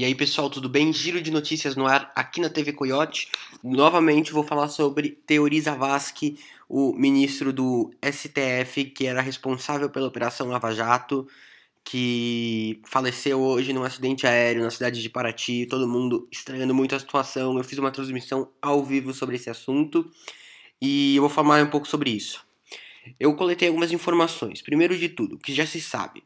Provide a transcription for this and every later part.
E aí, pessoal, tudo bem? Giro de notícias no ar aqui na TV Coyote. Novamente vou falar sobre Teori Vasque, o ministro do STF, que era responsável pela Operação Lava Jato, que faleceu hoje num acidente aéreo na cidade de Paraty. Todo mundo estranhando muito a situação. Eu fiz uma transmissão ao vivo sobre esse assunto e eu vou falar um pouco sobre isso. Eu coletei algumas informações. Primeiro de tudo, que já se sabe.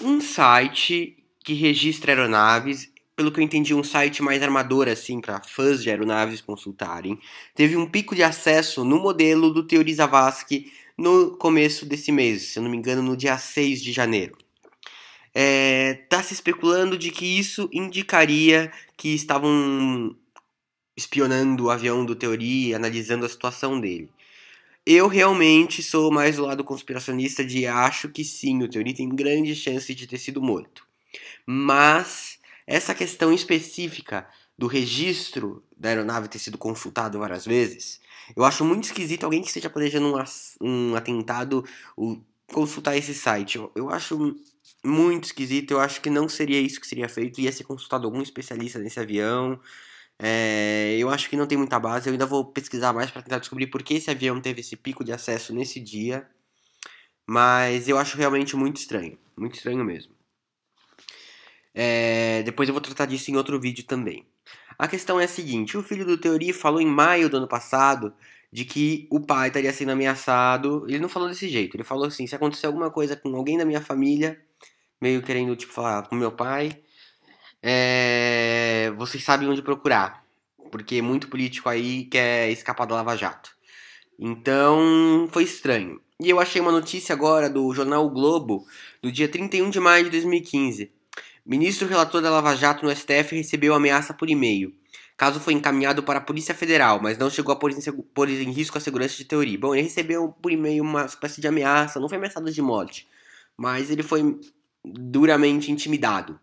Um site que registra aeronaves. Pelo que eu entendi, um site mais armador, assim, para fãs de aeronaves consultarem. Teve um pico de acesso no modelo do Teori Zavascki no começo desse mês, se eu não me engano, no dia 6 de janeiro. Está é, se especulando de que isso indicaria que estavam espionando o avião do Teori, analisando a situação dele. Eu realmente sou mais do lado conspiracionista de acho que sim, o Teori tem grande chance de ter sido morto. Mas essa questão específica do registro da aeronave ter sido consultado várias vezes, eu acho muito esquisito alguém que esteja planejando um, um atentado consultar esse site. Eu, eu acho muito esquisito, eu acho que não seria isso que seria feito, ia ser consultado algum especialista nesse avião. É, eu acho que não tem muita base, eu ainda vou pesquisar mais para tentar descobrir por que esse avião teve esse pico de acesso nesse dia. Mas eu acho realmente muito estranho, muito estranho mesmo. É, depois eu vou tratar disso em outro vídeo também. A questão é a seguinte: o filho do Teori falou em maio do ano passado de que o pai estaria sendo ameaçado. Ele não falou desse jeito, ele falou assim: se acontecer alguma coisa com alguém da minha família, meio querendo tipo falar com meu pai, é, vocês sabem onde procurar, porque muito político aí quer escapar da Lava Jato. Então foi estranho. E eu achei uma notícia agora do jornal o Globo, do dia 31 de maio de 2015 Ministro relator da Lava Jato no STF recebeu ameaça por e-mail. Caso foi encaminhado para a Polícia Federal, mas não chegou a pôr em, pôr em risco a segurança de Teori. Bom, ele recebeu por e-mail uma espécie de ameaça, não foi ameaçado de morte, mas ele foi duramente intimidado.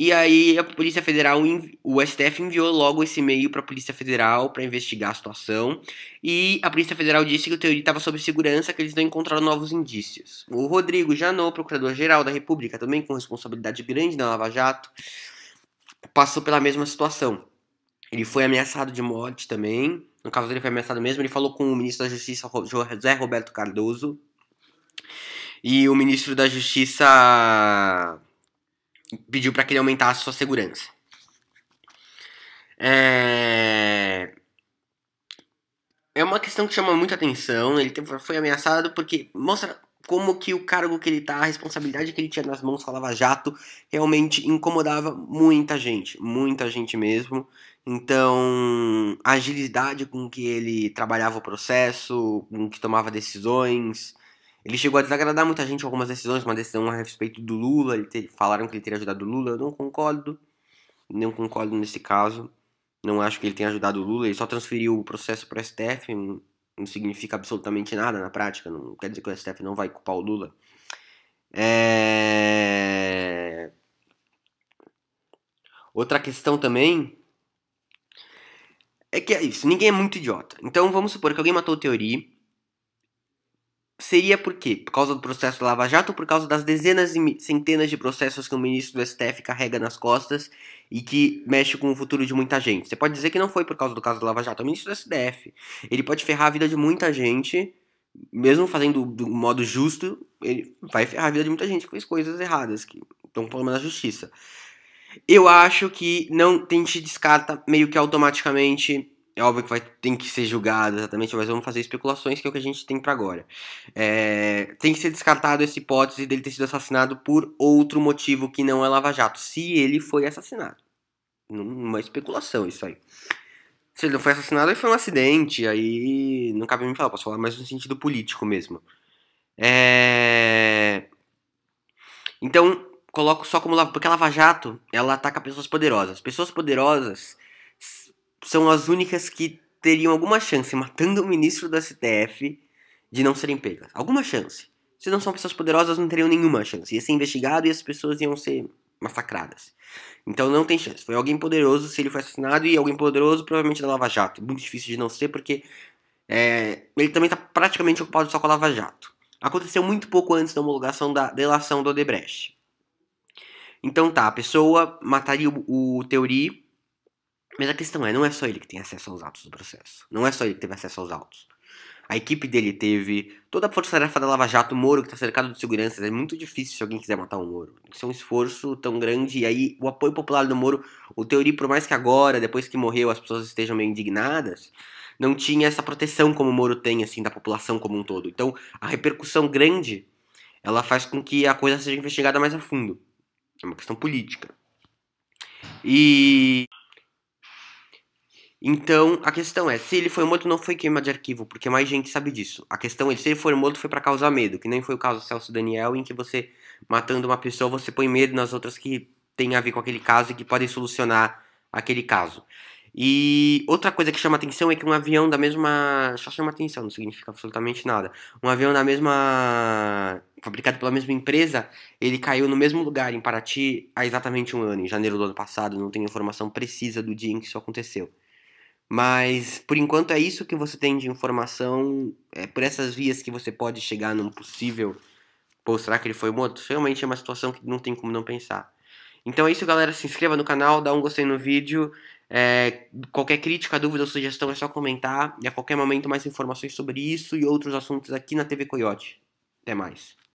E aí a Polícia Federal, o STF enviou logo esse e-mail para a Polícia Federal para investigar a situação. E a Polícia Federal disse que o Teori estava sob segurança, que eles não encontraram novos indícios. O Rodrigo Janot, procurador-geral da República, também com responsabilidade grande na Lava Jato, passou pela mesma situação. Ele foi ameaçado de morte também. No caso dele foi ameaçado mesmo. Ele falou com o ministro da Justiça, José Roberto Cardoso. E o ministro da Justiça pediu para que ele aumentasse sua segurança. É... é uma questão que chama muita atenção. Ele foi ameaçado porque mostra como que o cargo que ele tá, a responsabilidade que ele tinha nas mãos com a Lava Jato realmente incomodava muita gente, muita gente mesmo. Então, a agilidade com que ele trabalhava o processo, com que tomava decisões, ele chegou a desagradar muita gente algumas decisões, uma decisão a respeito do Lula, ele te, falaram que ele teria ajudado o Lula, eu não concordo, não concordo nesse caso, não acho que ele tenha ajudado o Lula, ele só transferiu o processo para o STF, não, não significa absolutamente nada na prática, não quer dizer que o STF não vai culpar o Lula. É... Outra questão também é que é isso, ninguém é muito idiota. Então vamos supor que alguém matou o Teori Seria por quê? Por causa do processo Lava Jato ou por causa das dezenas e centenas de processos que o ministro do STF carrega nas costas e que mexe com o futuro de muita gente? Você pode dizer que não foi por causa do caso do Lava Jato, é o ministro do STF. Ele pode ferrar a vida de muita gente, mesmo fazendo do modo justo, ele vai ferrar a vida de muita gente que fez coisas erradas, que estão um problema na justiça. Eu acho que não tem gente descarta meio que automaticamente é óbvio que vai, tem que ser julgado exatamente, mas vamos fazer especulações, que é o que a gente tem para agora. É, tem que ser descartado essa hipótese dele ter sido assassinado por outro motivo que não é Lava Jato, se ele foi assassinado. Uma é especulação isso aí. Se ele não foi assassinado, aí foi um acidente, aí não cabe me falar, posso falar mais no sentido político mesmo. É... Então, coloco só como... Porque a Lava Jato, ela ataca pessoas poderosas. Pessoas poderosas são as únicas que teriam alguma chance, matando o ministro da STF, de não serem pegas. Alguma chance. Se não são pessoas poderosas, não teriam nenhuma chance. Ia ser investigado e as pessoas iam ser massacradas. Então não tem chance. Foi alguém poderoso se ele foi assassinado e alguém poderoso provavelmente da Lava Jato. Muito difícil de não ser porque é, ele também está praticamente ocupado só com a Lava Jato. Aconteceu muito pouco antes da homologação da delação do Odebrecht. Então tá, a pessoa mataria o, o Teori mas a questão é, não é só ele que tem acesso aos autos do processo. Não é só ele que teve acesso aos autos. A equipe dele teve toda a força-tarefa da Lava Jato, o Moro que está cercado de seguranças. É muito difícil se alguém quiser matar o Moro. Isso é um esforço tão grande. E aí, o apoio popular do Moro, o Teori, por mais que agora, depois que morreu, as pessoas estejam meio indignadas, não tinha essa proteção como o Moro tem, assim, da população como um todo. Então, a repercussão grande, ela faz com que a coisa seja investigada mais a fundo. É uma questão política. E então, a questão é, se ele foi morto, não foi queima de arquivo, porque mais gente sabe disso. A questão é, se ele foi morto, foi para causar medo, que nem foi o caso do Celso Daniel, em que você, matando uma pessoa, você põe medo nas outras que tem a ver com aquele caso e que podem solucionar aquele caso. E outra coisa que chama atenção é que um avião da mesma. Só chama atenção, não significa absolutamente nada. Um avião da mesma. fabricado pela mesma empresa, ele caiu no mesmo lugar, em Paraty, há exatamente um ano, em janeiro do ano passado. Não tem informação precisa do dia em que isso aconteceu. Mas por enquanto é isso que você tem de informação, é por essas vias que você pode chegar num possível. Pô, será que ele foi morto? Realmente é uma situação que não tem como não pensar. Então é isso, galera. Se inscreva no canal, dá um gostei no vídeo. É, qualquer crítica, dúvida ou sugestão é só comentar. E a qualquer momento, mais informações sobre isso e outros assuntos aqui na TV Coyote. Até mais.